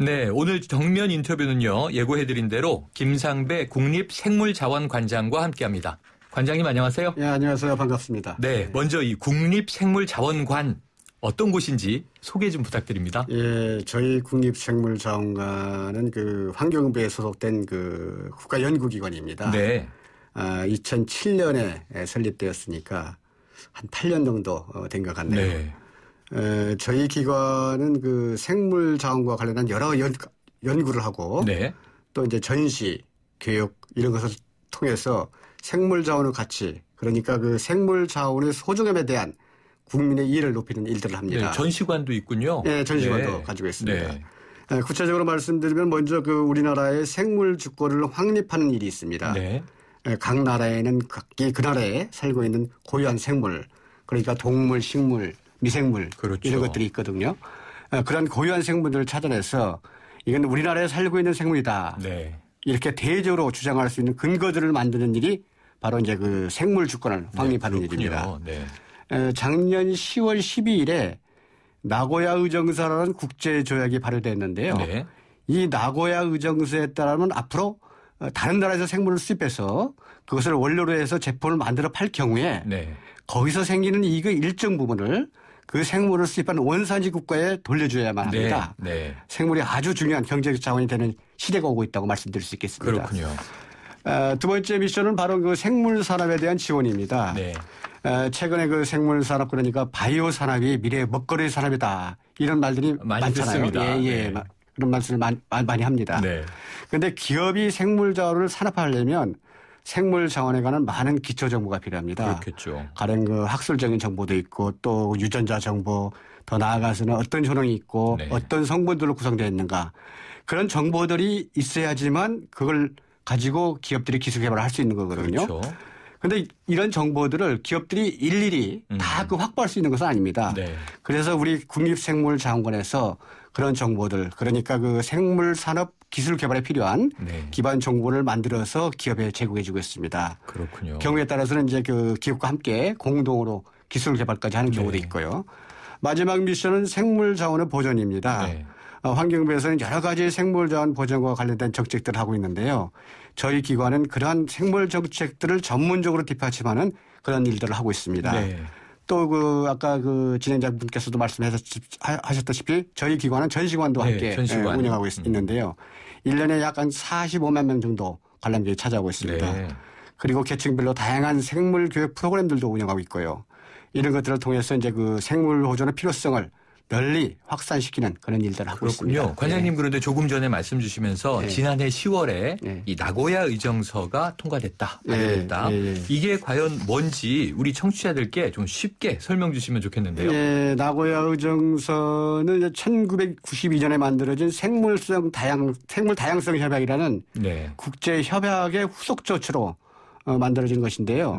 네, 오늘 정면 인터뷰는요, 예고해드린 대로 김상배 국립생물자원관장과 함께합니다. 관장님 안녕하세요. 예, 안녕하세요. 반갑습니다. 네, 예. 먼저 이 국립생물자원관 어떤 곳인지 소개 좀 부탁드립니다. 예, 저희 국립생물자원관은 그 환경부에 소속된 그 국가연구기관입니다. 네. 아, 2007년에 설립되었으니까 한 8년 정도 어, 된것 같네요. 네. 저희 기관은 그 생물 자원과 관련한 여러 연, 연구를 하고 네. 또 이제 전시, 교육 이런 것을 통해서 생물 자원의 가치 그러니까 그 생물 자원의 소중함에 대한 국민의 이해를 높이는 일들을 합니다. 네, 전시관도 있군요. 네, 전시관도 네. 가지고 있습니다. 네. 구체적으로 말씀드리면 먼저 그 우리나라의 생물 주권을 확립하는 일이 있습니다. 네. 각 나라에는 각기 그 나라에 살고 있는 고유한 생물, 그러니까 동물, 식물, 미생물 그렇죠. 이런 것들이 있거든요. 어, 그런 고유한 생물들을 찾아내서 이건 우리나라에 살고 있는 생물이다. 네. 이렇게 대조로 주장할 수 있는 근거들을 만드는 일이 바로 이제 그 생물 주권을 네, 확립하는 네, 일입니다. 네. 작년 10월 12일에 나고야 의정서라는 국제 조약이 발효됐는데요. 네. 이 나고야 의정서에 따르면 앞으로 어, 다른 나라에서 생물을 수입해서 그것을 원료로 해서 제품을 만들어 팔 경우에 네. 거기서 생기는 이익의 일정 부분을 그 생물을 수입한 원산지 국가에 돌려줘야만 네, 합니다. 네, 네. 생물이 아주 중요한 경제적 자원이 되는 시대가 오고 있다고 말씀드릴 수 있겠습니다. 그렇군요. 아, 두 번째 미션은 바로 그 생물 산업에 대한 지원입니다. 네. 아, 최근에 그 생물 산업 그러니까 바이오 산업이 미래의 먹거리 산업이다 이런 말들이 많이 많잖아요. 듣습니다. 예, 예. 네. 그런 말씀을 많이, 합니다. 그런데 네. 기업이 생물 자원을 산업화하려면 생물 자원에 관한 많은 기초 정보가 필요합니다. 그렇겠죠. 가령 그 학술적인 정보도 있고 또 유전자 정보 더 나아가서는 어떤 효능이 있고 네. 어떤 성분들로 구성되어 있는가 그런 정보들이 있어야지만 그걸 가지고 기업들이 기술 개발을 할 수 있는 거거든요. 그렇죠. 근데 이런 정보들을 기업들이 일일이 음. 다그 확보할 수 있는 것은 아닙니다. 네. 그래서 우리 국립생물자원관에서 그런 정보들 그러니까 그 생물 산업 기술 개발에 필요한 네. 기반 정보를 만들어서 기업에 제공해 주고 있습니다. 그렇군요. 경우에 따라서는 이제 그 기업과 함께 공동으로 기술 개발까지 하는 네. 경우도 네. 있고요. 마지막 미션은 생물 자원의 보존입니다. 네. 어, 환경부에서는 여러 가지 생물 자원 보존과 관련된 정책들을 하고 있는데요. 저희 기관은 그러한 생물 정책들을 전문적으로 뒷받침하는 그런 일들을 하고 있습니다. 네. 또그 아까 그 진행자분께서도 말씀하셨다시피 저희 기관은 전시관도 네, 함께 전시관. 예, 운영하고 있, 음. 있는데요. 1년에 약간 45만 명 정도 관람객이 찾아오고 있습니다. 네. 그리고 계층별로 다양한 생물 교육 프로그램들도 운영하고 있고요. 이런 것들을 통해서 이제 그 생물 호존의 필요성을 널리 확산시키는 그런 일들을 하고 그렇군요. 있습니다. 관장님 네. 그런데 조금 전에 말씀 주시면서 네. 지난해 10월에 네. 예. 이 나고야 의정서가 통과됐다, 발효됐다. 이게 과연 뭔지 우리 청취자들께 좀 쉽게 설명 주시면 좋겠는데요. 네, 나고야 의정서는 1992년에 만들어진 생물성 다양 생물 다양성 협약이라는 네. 국제 협약의 후속 조치로 어, 만들어진 것인데요.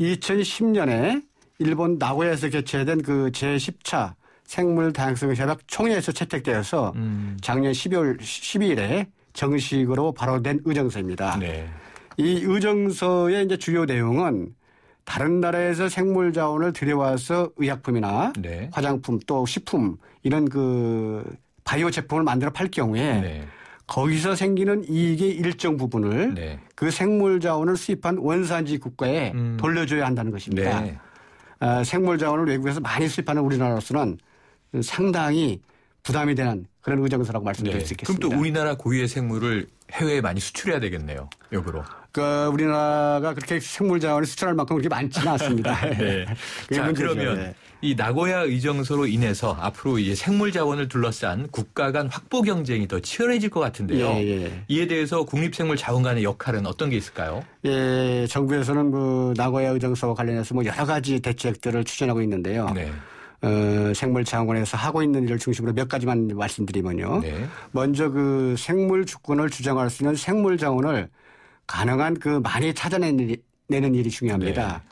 2010년에 일본 나고야에서 개최된 그 제10차 생물 다양성 전략 총회에서 채택되어서 음. 작년 12월 12일에 정식으로 발효된 의정서입니다. 네. 이 의정서의 이제 주요 내용은 다른 나라에서 생물 자원을 들여와서 의약품이나 네. 화장품 또 식품 이런 그 바이오 제품을 만들어 팔 경우에 네. 거기서 생기는 이익의 일정 부분을 네. 그 생물 자원을 수입한 원산지 국가에 음. 돌려줘야 한다는 것입니다. 네. 아, 생물 자원을 외국에서 많이 수입하는 우리나라로서는 상당히 부담이 되는 그런 의정서라고 말씀드릴 네. 수 있겠습니다. 그럼 또 우리나라 고유의 생물을 해외에 많이 수출해야 되겠네요. 역으로. 그 우리나라가 그렇게 생물 자원을 수출할 만큼 그렇게 많지는 않습니다. 네. 네. 자, 그러면 네. 이 나고야 의정서로 인해서 앞으로 이제 생물 자원을 둘러싼 국가 간 확보 경쟁이 더 치열해질 것 같은데요. 예, 예. 이에 대해서 국립생물 자원관의 역할은 어떤 게 있을까요? 예, 정부에서는 그 나고야 의정서와 관련해서 뭐 여러 가지 대책들을 추진하고 있는데요. 네. 어, 생물자원에서 하고 있는 일을 중심으로 몇 가지만 말씀드리면요. 네. 먼저 그 생물 주권을 주장할 수 있는 생물자원을 가능한 그 많이 찾아내는 일이 중요합니다.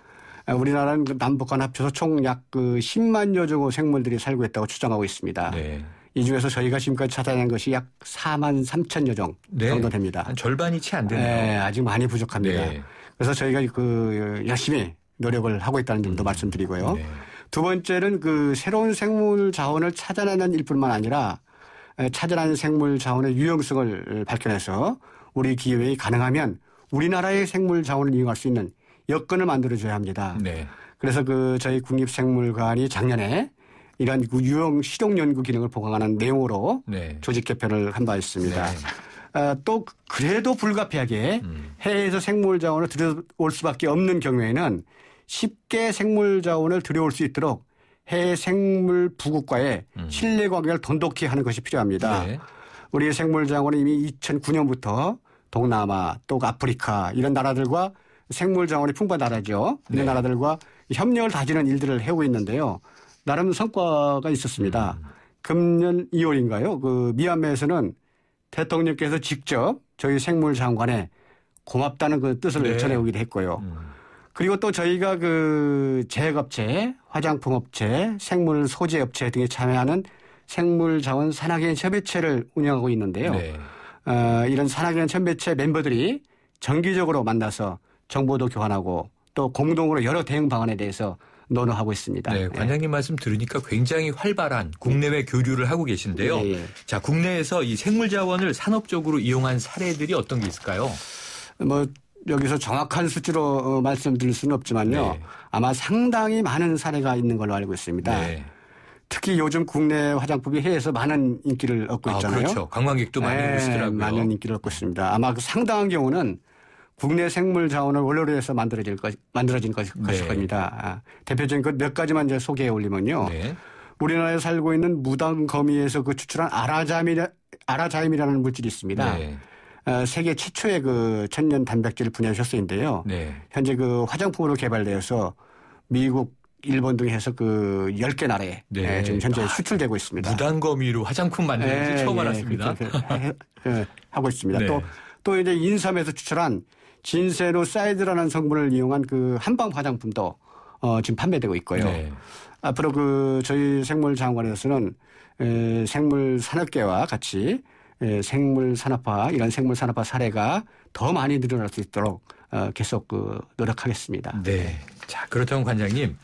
네. 우리나라는 그 남북한 합쳐서 총 약 그 10만여 종의 생물들이 살고 있다고 추정하고 있습니다. 네. 이 중에서 저희가 지금까지 찾아낸 것이 약 4만 3천여 종 네. 정도 됩니다. 네, 절반이 채 안 되네요. 네, 아직 많이 부족합니다. 네. 그래서 저희가 그 열심히 노력을 하고 있다는 점도 음. 말씀드리고요. 네. 두 번째는 그 새로운 생물 자원을 찾아내는 일뿐만 아니라 찾아낸 생물 자원의 유용성을 발견해서 우리 기회에 가능하면 우리나라의 생물 자원을 이용할 수 있는 여건을 만들어줘야 합니다. 네. 그래서 그 저희 국립생물관이 작년에 이런 그 유용 실용 연구 기능을 보강하는 내용으로 네. 조직 개편을 한 바 있습니다. 네. 아, 또 그래도 불가피하게 음. 해외에서 생물 자원을 들여올 수밖에 없는 경우에는 쉽게 생물 자원을 들여올 수 있도록 해외 생물 부국과의 음. 신뢰 관계를 돈독히 하는 것이 필요합니다. 네. 우리 의 생물 자원은 이미 2009년부터 동남아 또 아프리카 이런 나라들과 생물 자원이 풍부한 나라죠. 이런 네. 나라들과 협력을 다지는 일들을 해오고 있는데요. 나름 성과가 있었습니다. 음. 금년 2월인가요? 그 미얀마에서는 대통령께서 직접 저희 생물 장관에 고맙다는 그 뜻을 네. 전해오기도 했고요. 음. 그리고 또 저희가 그 제약업체, 화장품업체, 생물 소재업체 등에 참여하는 생물자원 산학연 협의체를 운영하고 있는데요. 네. 어, 이런 산학연 협의체 멤버들이 정기적으로 만나서 정보도 교환하고 또 공동으로 여러 대응 방안에 대해서 논의하고 있습니다. 네, 예. 관장님 예. 말씀 들으니까 굉장히 활발한 국내외 교류를 하고 계신데요. 예, 예. 자, 국내에서 이 생물 자원을 산업적으로 이용한 사례들이 어떤 게 있을까요? 뭐 여기서 정확한 수치로 어, 말씀드릴 수는 없지만요. 네. 아마 상당히 많은 사례가 있는 걸로 알고 있습니다. 네. 특히 요즘 국내 화장품이 해외에서 많은 인기를 얻고 아, 있잖아요. 아, 그렇죠. 관광객도 많이 네, 오시더라고요. 많은 인기를 얻고 있습니다. 아마 그 상당한 경우는 국내 생물 자원을 원료로 해서 만들어질 것, 만들어진 것, 일 네. 겁니다. 아, 대표적인 그몇 가지만 이제 소개해 올리면요. 네. 우리나라에 살고 있는 무당 거미에서 그 추출한 아라자미, 아라자임이라는 물질이 있습니다. 네. 어, 세계 최초의 그 천연 단백질 분야 셔소인데요 네. 현재 그 화장품으로 개발되어서 미국 일본 등 해서 그 10개 나라에 네. 예, 지금 현재 아, 수출되고 있습니다. 무단거미로 화장품 만드는 지 예, 처음 예, 알았습니다. 그, 예, 하고 있습니다. 네. 또, 또 이제 인삼에서 추출한 진세노사이드라는 성분을 이용한 그 한방 화장품도 어, 지금 판매되고 있고요. 네. 앞으로 그 저희 생물장관에서는 에, 생물 산업계와 같이 예, 생물 산업화 이런 생물 산업화 사례가 더 많이 늘어날 수 있도록 어, 계속 그 노력하겠습니다. 네. 자 그렇다면 관장님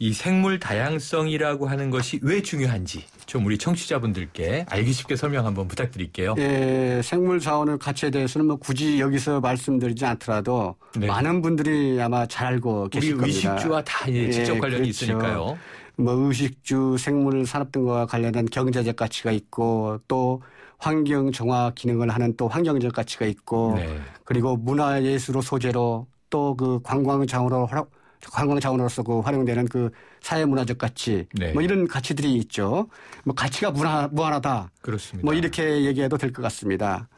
이 생물 다양성이라고 하는 것이 왜 중요한지 좀 우리 청취자분들께 알기 쉽게 설명 한번 부탁드릴게요. 네, 생물 자원의 가치에 대해서는 뭐 굳이 여기서 말씀드리지 않더라도 네. 많은 분들이 아마 잘 알고 계실 우리 겁니다. 의식주와 다 예, 예, 직접 관련이 그렇죠. 있으니까요. 뭐 의식주, 생물 산업 등과 관련한 경제적 가치가 있고 또 환경 정화 기능을 하는 또 환경적 가치가 있고 네. 그리고 문화 예술로 소재로 또 그 관광장으로 관광장으로서그 활용되는 그 사회문화적 가치 네. 뭐 이런 가치들이 있죠. 뭐 가치가 무한, 무한하다. 그렇습니다. 뭐 이렇게 얘기해도 될 것 같습니다.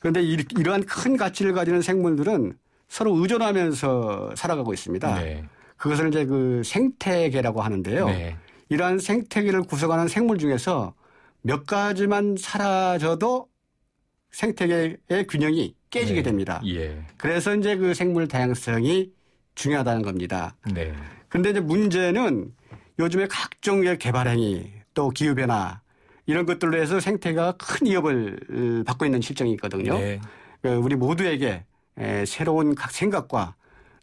그런데 이러한 큰 가치를 가지는 생물들은 서로 의존하면서 살아가고 있습니다. 네. 그것을 이제 그 생태계라고 하는데요. 네. 이러한 생태계를 구성하는 생물 중에서 몇 가지만 사라져도 생태계의 균형이 깨지게 네. 됩니다. 예. 그래서 이제 그 생물 다양성이 중요하다는 겁니다. 네. 근데 이제 문제는 요즘에 각종 의 개발행위 또 기후변화 이런 것들로 해서 생태가 큰 위협을 어, 받고 있는 실정이 있거든요. 네. 그 우리 모두에게 새로운 각 생각과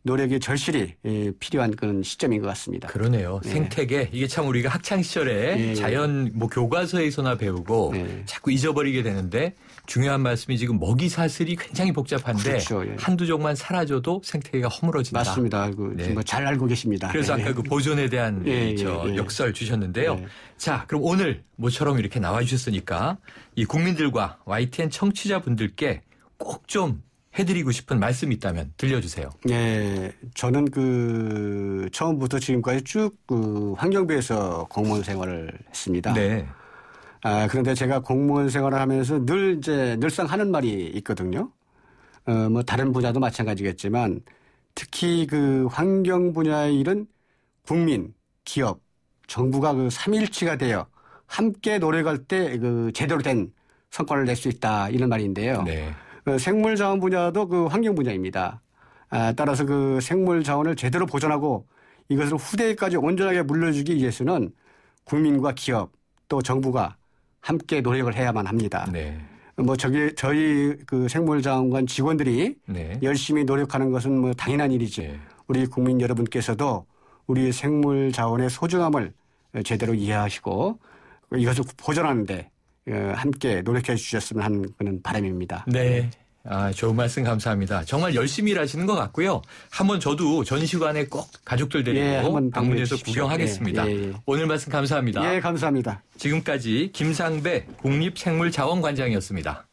노력이 절실히 예, 필요한 그런 시점인 것 같습니다. 그러네요. 네. 생태계 이게 참 우리가 학창 시절에 네. 자연 뭐 교과서에서나 배우고 네. 자꾸 잊어버리게 되는데 중요한 말씀이 지금 먹이 사슬이 굉장히 복잡한데 그렇죠. 예. 한두 종만 사라져도 생태계가 허물어진다. 맞습니다. 알고 뭐잘 네. 알고 계십니다. 그래서 아까 네. 그 보존에 대한 저 역설 주셨는데요. 네. 자, 그럼 오늘 모처럼 이렇게 나와 주셨으니까 이 국민들과 YTN 청취자분들께 꼭좀 해드리고 싶은 말씀이 있다면 들려주세요. 네, 저는 그 처음부터 지금까지 쭉 그 환경부에서 공무원 생활을 했습니다. 네. 아 그런데 제가 공무원 생활을 하면서 늘 이제 늘상 하는 말이 있거든요. 어, 뭐 다른 분야도 마찬가지겠지만 특히 그 환경 분야의 일은 국민, 기업, 정부가 그 삼일치가 되어 함께 노력할 때 그 제대로 된 성과를 낼 수 있다 이런 말인데요. 네. 그 생물 자원 분야도 그 환경 분야입니다. 아, 따라서 그 생물 자원을 제대로 보존하고 이것을 후대까지 온전하게 물려주기 위해서는 국민과 기업 또 정부가 함께 노력을 해야만 합니다. 네. 뭐 저기 저희 그 생물자원관 직원들이 네. 열심히 노력하는 것은 뭐 당연한 일이지. 네. 우리 국민 여러분께서도 우리 생물자원의 소중함을 제대로 이해하시고 이것을 보존하는데 예, 함께 노력해 주셨으면 하는 그런 바람입니다. 네. 예. 아, 좋은 말씀 감사합니다. 정말 열심히 일하시는 것 같고요. 한번 저도 전시관에 꼭 가족들 예, 데리고 예, 방문해서 구경하겠습니다. 예, 예, 오늘 말씀 감사합니다. 예, 감사합니다. 지금까지 김상배 국립생물자원관장이었습니다.